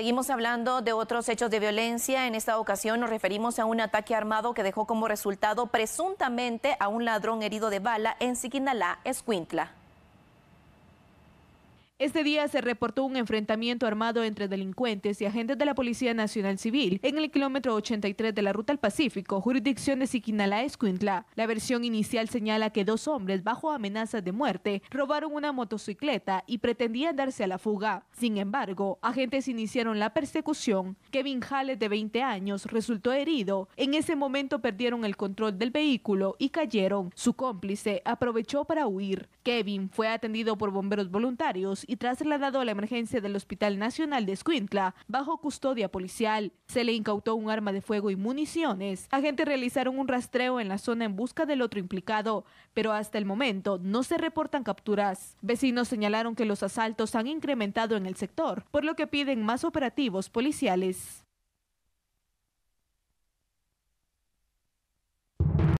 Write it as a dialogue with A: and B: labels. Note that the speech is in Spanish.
A: Seguimos hablando de otros hechos de violencia. En esta ocasión nos referimos a un ataque armado que dejó como resultado presuntamente a un ladrón herido de bala en Siquinalá, Escuintla.
B: Este día se reportó un enfrentamiento armado entre delincuentes y agentes de la Policía Nacional Civil en el kilómetro 83 de la Ruta al Pacífico, jurisdicción de Siquinala, Escuintla. La versión inicial señala que dos hombres, bajo amenaza de muerte, robaron una motocicleta y pretendían darse a la fuga. Sin embargo, agentes iniciaron la persecución. Kevin Jales, de 20 años, resultó herido. En ese momento perdieron el control del vehículo y cayeron. Su cómplice aprovechó para huir. Kevin fue atendido por bomberos voluntarios y trasladado a la emergencia del Hospital Nacional de Escuintla bajo custodia policial. Se le incautó un arma de fuego y municiones. Agentes realizaron un rastreo en la zona en busca del otro implicado, pero hasta el momento no se reportan capturas. Vecinos señalaron que los asaltos han incrementado en el sector, por lo que piden más operativos policiales.